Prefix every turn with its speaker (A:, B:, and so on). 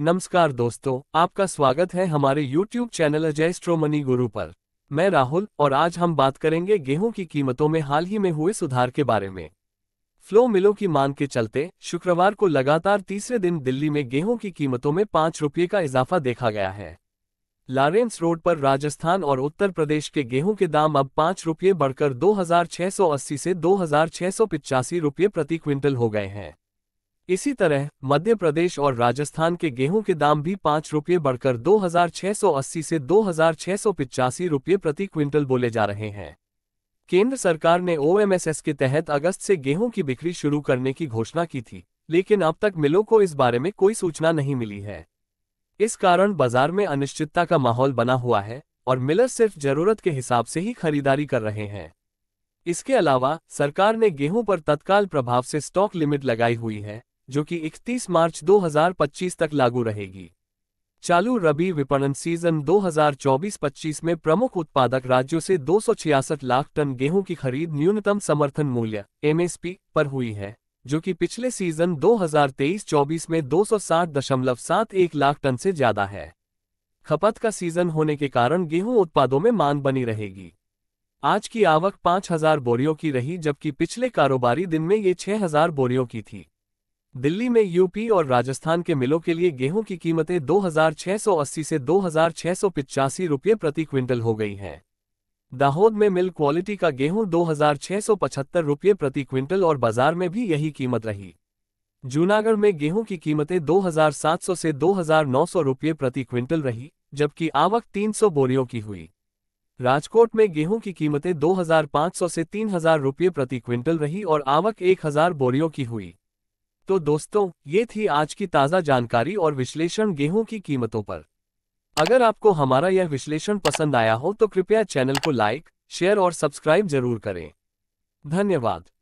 A: नमस्कार दोस्तों आपका स्वागत है हमारे YouTube चैनल अजय स्ट्रोमनी गुरु पर मैं राहुल और आज हम बात करेंगे गेहूं की कीमतों में हाल ही में हुए सुधार के बारे में फ्लो मिलों की मांग के चलते शुक्रवार को लगातार तीसरे दिन दिल्ली में गेहूं की कीमतों में पाँच रुपये का इजाफा देखा गया है लारेंस रोड पर राजस्थान और उत्तर प्रदेश के गेहूं के दाम अब पाँच रुपये बढ़कर 2680 से 2685 रुपये प्रति क्विंटल हो गए हैं इसी तरह मध्य प्रदेश और राजस्थान के गेहूं के दाम भी पाँच रुपये बढ़कर 2,680 से दो रुपये प्रति क्विंटल बोले जा रहे हैं केंद्र सरकार ने ओएमएसएस के तहत अगस्त से गेहूं की बिक्री शुरू करने की घोषणा की थी लेकिन अब तक मिलों को इस बारे में कोई सूचना नहीं मिली है इस कारण बाजार में अनिश्चितता का माहौल बना हुआ है और मिलर सिर्फ जरूरत के हिसाब से ही खरीदारी कर रहे हैं इसके अलावा सरकार ने गेहूं पर तत्काल प्रभाव से स्टॉक लिमिट लगाई हुई है जो कि 31 मार्च 2025 तक लागू रहेगी चालू रबी विपणन सीजन 2024-25 में प्रमुख उत्पादक राज्यों से दो लाख टन गेहूं की खरीद न्यूनतम समर्थन मूल्य एमएसपी पर हुई है जो कि पिछले सीजन 2023-24 में 260.71 लाख टन से ज्यादा है खपत का सीजन होने के कारण गेहूं उत्पादों में मांग बनी रहेगी आज की आवक 5000 बोरियों की रही जबकि पिछले कारोबारी दिन में ये 6000 बोरियों की थी दिल्ली में यूपी और राजस्थान के मिलों के लिए गेहूं की कीमतें 2680 से दो रुपये प्रति क्विंटल हो गई हैं दाहोद में मिल क्वालिटी का गेहूं 2675 रुपये प्रति क्विंटल और बाजार में भी यही कीमत रही जूनागढ़ में गेहूं की कीमतें 2700 से 2900 रुपये प्रति क्विंटल रही जबकि आवक 300 बोरियों की हुई राजकोट में गेहूं की कीमतें 2500 से 3000 रुपये प्रति क्विंटल रही और आवक 1000 बोरियों की हुई तो दोस्तों ये थी आज की ताज़ा जानकारी और विश्लेषण गेहूं की कीमतों पर अगर आपको हमारा यह विश्लेषण पसंद आया हो तो कृपया चैनल को लाइक शेयर और सब्सक्राइब जरूर करें धन्यवाद